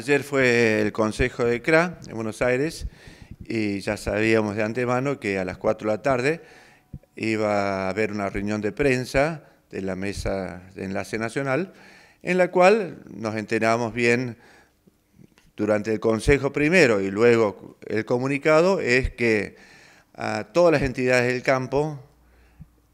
Ayer fue el Consejo de CRA en Buenos Aires y ya sabíamos de antemano que a las 4 de la tarde iba a haber una reunión de prensa de la Mesa de Enlace Nacional, en la cual nos enterábamos bien durante el Consejo primero y luego el comunicado, es que a todas las entidades del campo,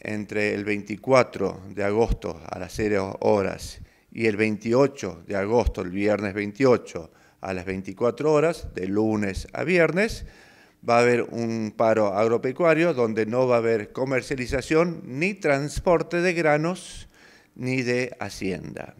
entre el 24 de agosto a las 0 horas y el 28 de agosto, el viernes 28, a las 24 horas, de lunes a viernes, va a haber un paro agropecuario donde no va a haber comercialización ni transporte de granos ni de hacienda.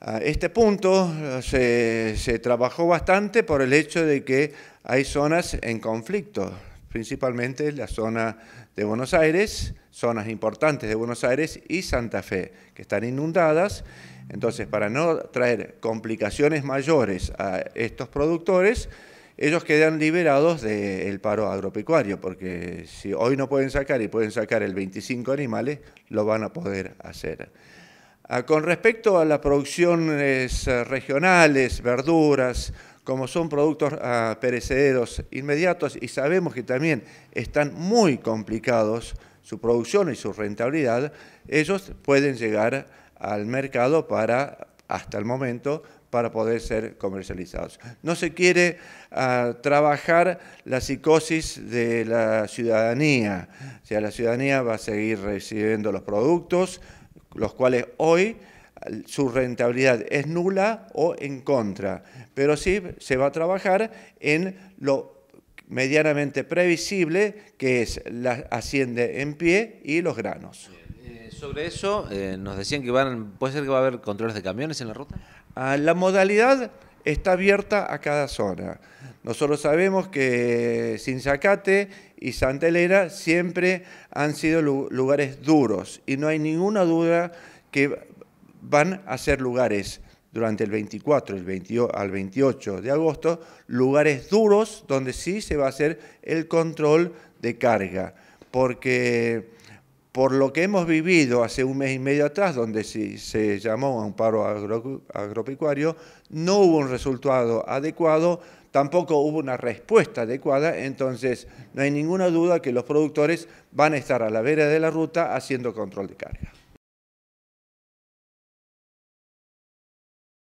Ah, este punto eh, se, se trabajó bastante por el hecho de que hay zonas en conflicto, principalmente la zona de Buenos Aires, zonas importantes de Buenos Aires y Santa Fe, que están inundadas. Entonces, para no traer complicaciones mayores a estos productores, ellos quedan liberados del paro agropecuario, porque si hoy no pueden sacar y pueden sacar el 25 animales, lo van a poder hacer. Ah, con respecto a las producciones eh, regionales, verduras, como son productos ah, perecederos inmediatos y sabemos que también están muy complicados su producción y su rentabilidad, ellos pueden llegar al mercado para, hasta el momento, para poder ser comercializados. No se quiere ah, trabajar la psicosis de la ciudadanía, o sea, la ciudadanía va a seguir recibiendo los productos, los cuales hoy su rentabilidad es nula o en contra, pero sí se va a trabajar en lo medianamente previsible que es la hacienda en pie y los granos. Eh, sobre eso, eh, nos decían que van, puede ser que va a haber controles de camiones en la ruta. Ah, la modalidad está abierta a cada zona. Nosotros sabemos que Sinzacate y Santa Elena siempre han sido lugares duros y no hay ninguna duda que van a ser lugares durante el 24 el al 28 de agosto, lugares duros donde sí se va a hacer el control de carga, porque por lo que hemos vivido hace un mes y medio atrás, donde se, llamó a un paro agropecuario, no hubo un resultado adecuado, tampoco hubo una respuesta adecuada, entonces no hay ninguna duda que los productores van a estar a la vera de la ruta haciendo control de carga.